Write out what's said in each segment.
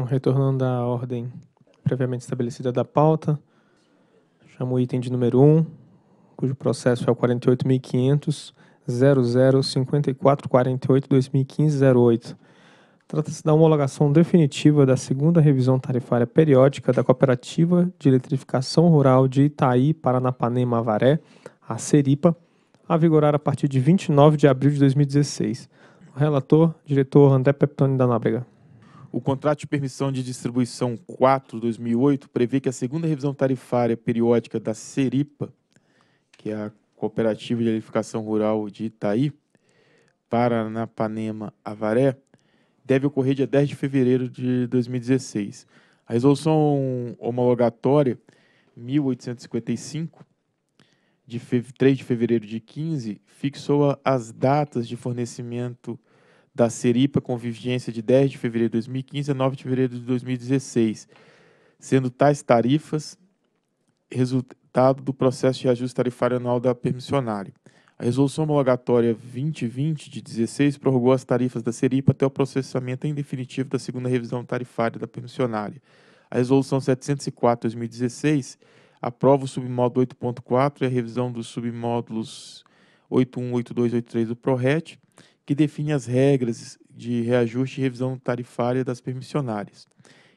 Então, retornando à ordem previamente estabelecida da pauta, chamo o item de número 1, cujo processo é o 48.500.00.54.48.2015.08. Trata-se da homologação definitiva da segunda revisão tarifária periódica da Cooperativa de Eletrificação Rural de Itaí, Paranapanema, Avaré, a Seripa, a vigorar a partir de 29 de abril de 2016. O relator, diretor André Peptoni da Nóbrega. O contrato de permissão de distribuição 4-2008 prevê que a segunda revisão tarifária periódica da Seripa, que é a Cooperativa de edificação Rural de Itaí, Paranapanema, Avaré, deve ocorrer dia 10 de fevereiro de 2016. A resolução homologatória 1855, de 3 de fevereiro de 15, fixou as datas de fornecimento da Seripa com vigência de 10 de fevereiro de 2015 a 9 de fevereiro de 2016, sendo tais tarifas resultado do processo de ajuste tarifário anual da permissionária. A resolução homologatória 2020 de 16 prorrogou as tarifas da Seripa até o processamento em definitivo da segunda revisão tarifária da permissionária. A resolução 704/2016 aprova o submódulo 8.4 e a revisão dos submódulos 81, 82, 83 do ProRet que define as regras de reajuste e revisão tarifária das permissionárias.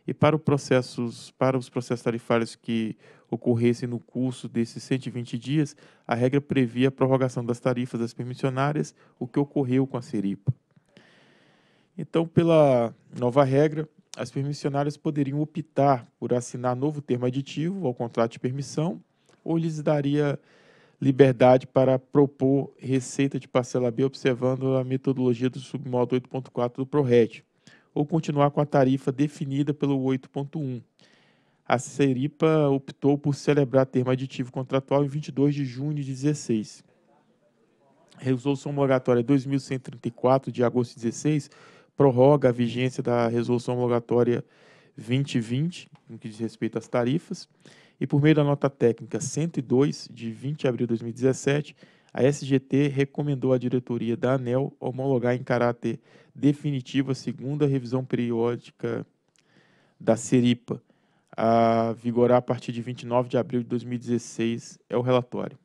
E para, processos, para os processos tarifários que ocorressem no curso desses 120 dias, a regra previa a prorrogação das tarifas das permissionárias, o que ocorreu com a Seripa. Então, pela nova regra, as permissionárias poderiam optar por assinar novo termo aditivo ao contrato de permissão, ou lhes daria liberdade para propor receita de parcela B observando a metodologia do submodo 8.4 do ProRed, ou continuar com a tarifa definida pelo 8.1. A Seripa optou por celebrar termo aditivo contratual em 22 de junho de 16. Resolução homologatória 2134 de agosto de 16 prorroga a vigência da resolução homologatória 2020, no que diz respeito às tarifas. E por meio da nota técnica 102, de 20 de abril de 2017, a SGT recomendou à diretoria da ANEL homologar em caráter definitivo a segunda revisão periódica da Seripa, a vigorar a partir de 29 de abril de 2016. É o relatório.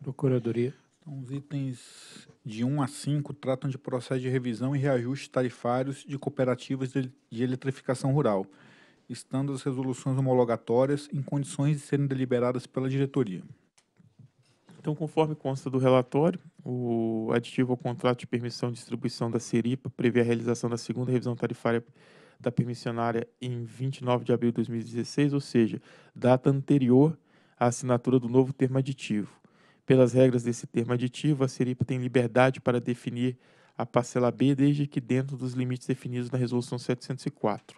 Procuradoria. Então, os itens de 1 a 5 tratam de processo de revisão e reajuste tarifários de cooperativas de eletrificação rural estando as resoluções homologatórias em condições de serem deliberadas pela diretoria. Então, conforme consta do relatório, o aditivo ao contrato de permissão de distribuição da Seripa prevê a realização da segunda revisão tarifária da permissionária em 29 de abril de 2016, ou seja, data anterior à assinatura do novo termo aditivo. Pelas regras desse termo aditivo, a Seripa tem liberdade para definir a parcela B desde que dentro dos limites definidos na Resolução 704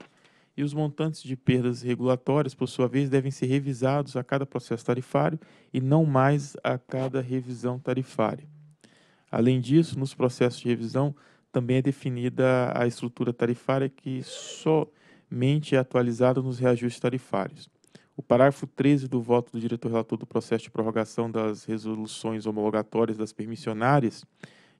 e os montantes de perdas regulatórias, por sua vez, devem ser revisados a cada processo tarifário e não mais a cada revisão tarifária. Além disso, nos processos de revisão também é definida a estrutura tarifária que somente é atualizada nos reajustes tarifários. O parágrafo 13 do voto do diretor relator do processo de prorrogação das resoluções homologatórias das permissionárias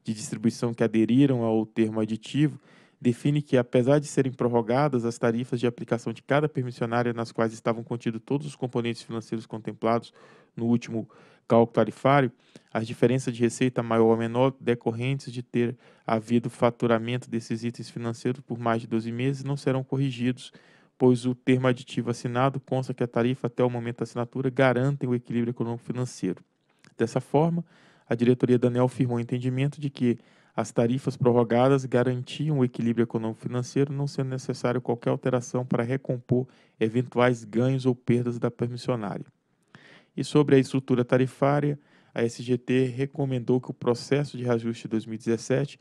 de distribuição que aderiram ao termo aditivo define que, apesar de serem prorrogadas as tarifas de aplicação de cada permissionária nas quais estavam contidos todos os componentes financeiros contemplados no último cálculo tarifário, as diferenças de receita maior ou menor decorrentes de ter havido faturamento desses itens financeiros por mais de 12 meses não serão corrigidos, pois o termo aditivo assinado consta que a tarifa até o momento da assinatura garantem o equilíbrio econômico financeiro. Dessa forma, a diretoria da ANEL firmou o entendimento de que as tarifas prorrogadas garantiam o equilíbrio econômico-financeiro, não sendo necessário qualquer alteração para recompor eventuais ganhos ou perdas da permissionária. E sobre a estrutura tarifária, a SGT recomendou que o processo de reajuste de 2017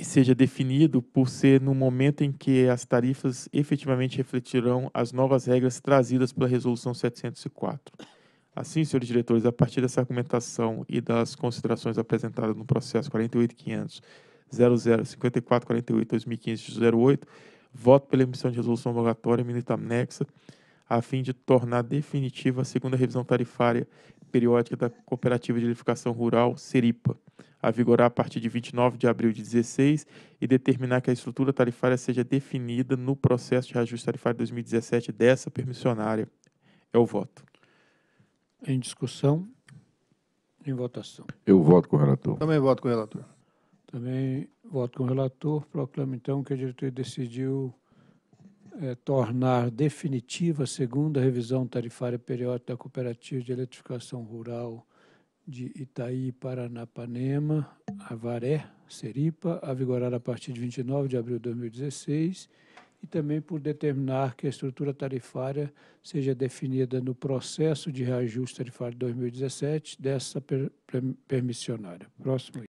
seja definido por ser no momento em que as tarifas efetivamente refletirão as novas regras trazidas pela Resolução 704. Assim, senhores diretores, a partir dessa argumentação e das considerações apresentadas no processo 48.500.005448.2015.08, 08, voto pela emissão de resolução homologatória minuta anexa, a fim de tornar definitiva a segunda revisão tarifária periódica da Cooperativa de Edificação Rural Seripa, a vigorar a partir de 29 de abril de 16 e determinar que a estrutura tarifária seja definida no processo de reajuste tarifário 2017 dessa permissionária. É o voto. Em discussão? Em votação. Eu voto com o relator. Também voto com o relator. Também voto com o relator. Proclamo, então, que a diretoria decidiu é, tornar definitiva a segunda revisão tarifária periódica da Cooperativa de Eletrificação Rural de Itaí, Paranapanema, Avaré, Seripa, a vigorar a partir de 29 de abril de 2016 e também por determinar que a estrutura tarifária seja definida no processo de reajuste tarifário de 2017 dessa per permissionária. Próximo.